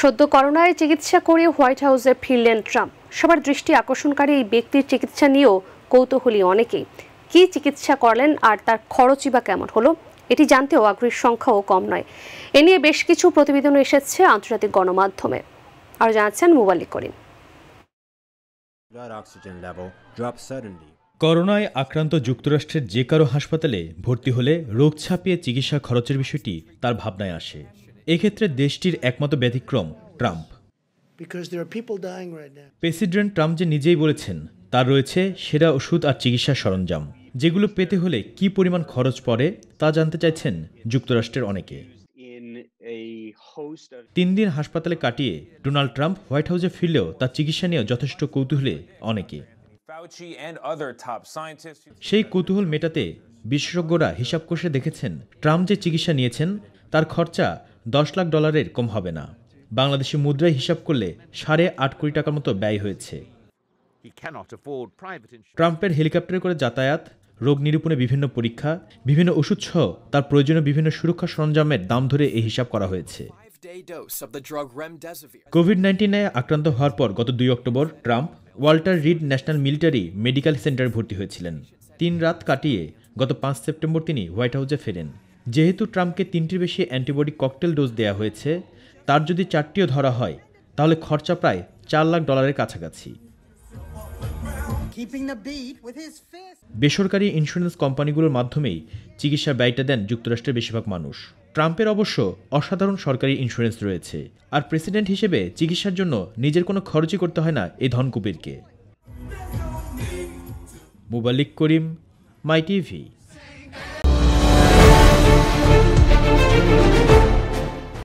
সদ্য করোনায় চিকিৎসা করে হোয়াইট হাউসে ফিরলেন ট্রাম্প সবার দৃষ্টি আকর্ষণকারী এই ব্যক্তির চিকিৎসা নিয়েও কৌতূহলী অনেকেই কি চিকিৎসা করলেন আর তার খরচই বা কেমন হলো এটি জানতেও আগ্রহীর সংখ্যাও কম নয় এ নিয়ে বেশ কিছু প্রতিবেদন এসেছে আন্তর্জাতিক গণমাধ্যমে আর জানাচ্ছেন মুবাল্লিক করিম করোনায় আক্রান্ত যুক্তরাষ্ট্রের যে কারো হাসপাতালে ভর্তি হলে রোগ ছাপিয়ে চিকিৎসা খরচের বিষয়টি তার ভাবনায় আসে এক্ষেত্রে দেশটির একমাত্র ব্যতিক্রম ট্রাম্প প্রেসিডেন্ট ট্রাম্প যে নিজেই বলেছেন তার রয়েছে সেরা ওষুধ আর চিকিৎসা সরঞ্জাম যেগুলো পেতে হলে কি পরিমাণ খরচ পড়ে তা জানতে চাইছেন যুক্তরাষ্ট্রের অনেকে তিন দিন হাসপাতালে কাটিয়ে ডোনাল্ড ট্রাম্প হোয়াইট হাউসে ফিরলেও তার চিকিৎসা নিয়ে যথেষ্ট কৌতূহলে অনেকে সেই কৌতূহল মেটাতে বিশেষজ্ঞরা হিসাব কষে দেখেছেন ট্রাম্প যে চিকিৎসা নিয়েছেন তার খরচা দশ লাখ ডলারের কম হবে না বাংলাদেশি মুদ্রায় হিসাব করলে সাড়ে আট কোটি টাকার মতো ব্যয় হয়েছে ট্রাম্পের হেলিকপ্টারে করে যাতায়াত রোগ নিরূপণে বিভিন্ন পরীক্ষা বিভিন্ন ওষুধ সহ তার প্রয়োজনীয় বিভিন্ন সুরক্ষা সরঞ্জামের দাম ধরে এই হিসাব করা হয়েছে কোভিড নাইন্টিনে আক্রান্ত হওয়ার পর গত দুই October Trump Walter Reed National Military Medical সেন্টারে ভর্তি হয়েছিলেন তিন রাত কাটিয়ে গত পাঁচ সেপ্টেম্বর তিনি হোয়াইট হাউসে ফেরেন যেহেতু ট্রাম্পকে তিনটির বেশি অ্যান্টিবডি ককটেল ডোজ দেয়া হয়েছে তার যদি চারটিও ধরা হয় তাহলে খরচা প্রায় চার লাখ ডলারের কাছাকাছি বেসরকারি ইন্স্যুরেন্স কোম্পানিগুলোর মাধ্যমেই চিকিৎসা ব্যয়টা দেন যুক্তরাষ্ট্রের বেশিরভাগ মানুষ ট্রাম্পের অবশ্য অসাধারণ সরকারি ইন্স্যুরেন্স রয়েছে আর প্রেসিডেন্ট হিসেবে চিকিৎসার জন্য নিজের কোনো খরচই করতে হয় না এই ধনকুপিরকে মুবালিক করিম মাই টিভি